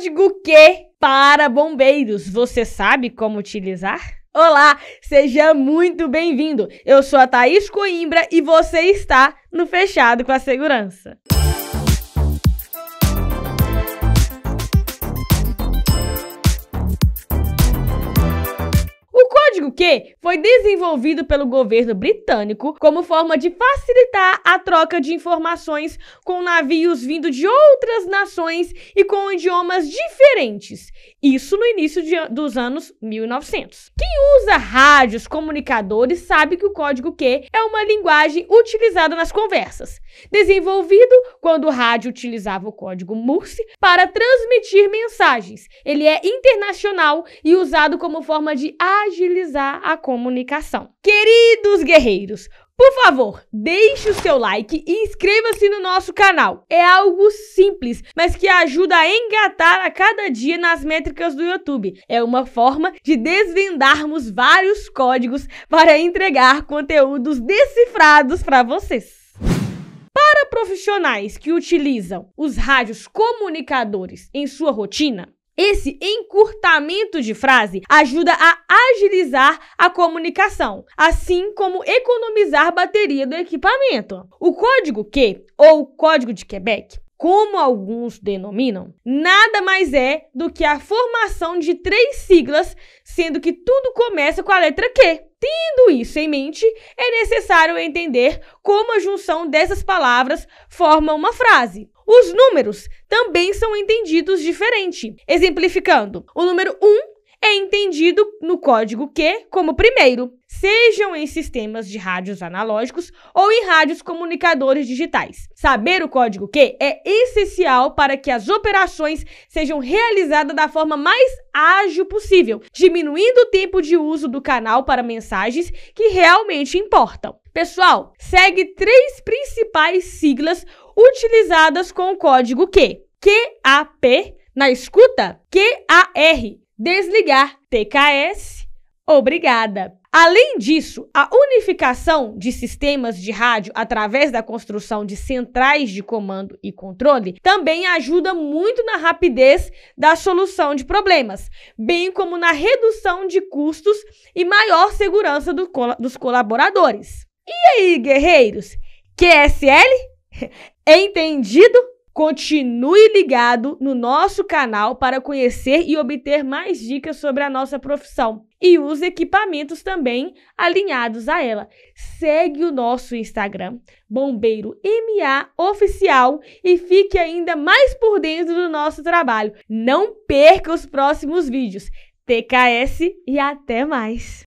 código Q para bombeiros. Você sabe como utilizar? Olá, seja muito bem-vindo. Eu sou a Thaís Coimbra e você está no Fechado com a Segurança. código Q foi desenvolvido pelo governo britânico como forma de facilitar a troca de informações com navios vindo de outras nações e com idiomas diferentes. Isso no início de, dos anos 1900. Quem usa rádios, comunicadores, sabe que o código Q é uma linguagem utilizada nas conversas, desenvolvido quando o rádio utilizava o código Morse para transmitir mensagens. Ele é internacional e usado como forma de agilizar agilizar a comunicação. Queridos guerreiros, por favor, deixe o seu like e inscreva-se no nosso canal. É algo simples, mas que ajuda a engatar a cada dia nas métricas do YouTube. É uma forma de desvendarmos vários códigos para entregar conteúdos decifrados para vocês. Para profissionais que utilizam os rádios comunicadores em sua rotina, esse encurtamento de frase ajuda a agilizar a comunicação, assim como economizar bateria do equipamento. O código Q, ou código de Quebec, como alguns denominam, nada mais é do que a formação de três siglas, sendo que tudo começa com a letra Q. Tendo isso em mente, é necessário entender como a junção dessas palavras forma uma frase. Os números também são entendidos diferente. Exemplificando, o número 1 é entendido no código Q como primeiro, sejam em sistemas de rádios analógicos ou em rádios comunicadores digitais. Saber o código Q é essencial para que as operações sejam realizadas da forma mais ágil possível, diminuindo o tempo de uso do canal para mensagens que realmente importam. Pessoal, segue três principais siglas utilizadas com o código Q, QAP, na escuta, QAR, desligar, TKS, obrigada. Além disso, a unificação de sistemas de rádio através da construção de centrais de comando e controle também ajuda muito na rapidez da solução de problemas, bem como na redução de custos e maior segurança do col dos colaboradores. E aí, guerreiros? QSL? É entendido? Continue ligado no nosso canal para conhecer e obter mais dicas sobre a nossa profissão e os equipamentos também alinhados a ela. Segue o nosso Instagram, Bombeiro MA Oficial, e fique ainda mais por dentro do nosso trabalho. Não perca os próximos vídeos. TKS e até mais!